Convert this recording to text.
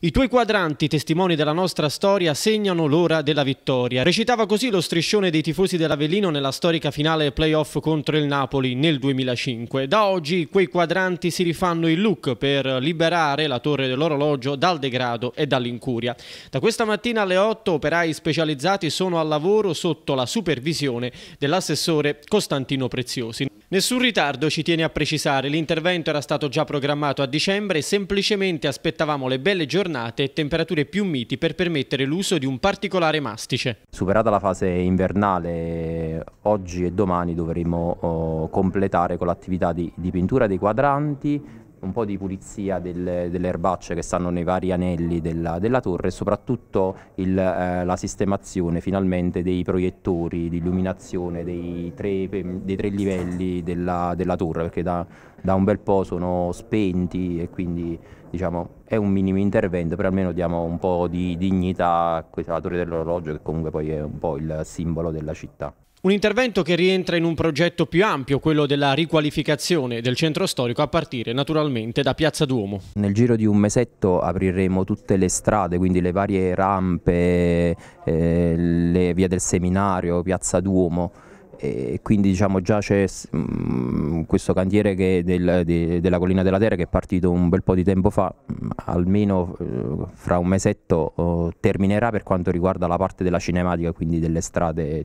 I tuoi quadranti, testimoni della nostra storia, segnano l'ora della vittoria. Recitava così lo striscione dei tifosi dell'Avellino nella storica finale playoff contro il Napoli nel 2005. Da oggi quei quadranti si rifanno il look per liberare la torre dell'orologio dal degrado e dall'incuria. Da questa mattina alle 8 operai specializzati sono al lavoro sotto la supervisione dell'assessore Costantino Preziosi. Nessun ritardo ci tiene a precisare, l'intervento era stato già programmato a dicembre e semplicemente aspettavamo le belle giornate e temperature più miti per permettere l'uso di un particolare mastice. Superata la fase invernale, oggi e domani dovremo oh, completare con l'attività di, di, pintura dei quadranti, un po' di pulizia del, delle erbacce che stanno nei vari anelli della, della torre e soprattutto il, eh, la sistemazione finalmente dei proiettori di illuminazione dei tre, dei tre livelli della, della, torre perché da, da, un bel po' sono spenti e quindi diciamo, è un minimo intervento però almeno diamo un po' di dignità a questa torre dell'orologio che comunque poi è un po' il simbolo della città. Un intervento che rientra in un progetto più ampio, quello della riqualificazione del centro storico, a partire naturalmente da Piazza Duomo. Nel giro di un mesetto apriremo tutte le strade, quindi le varie rampe, eh, le vie del seminario, Piazza Duomo. E quindi diciamo già c'è mm, questo cantiere del, de, della Collina della Terra che è partito un bel po' di tempo fa, mm, almeno eh, fra un mesetto oh, terminerà per quanto riguarda la parte della cinematica, quindi delle strade.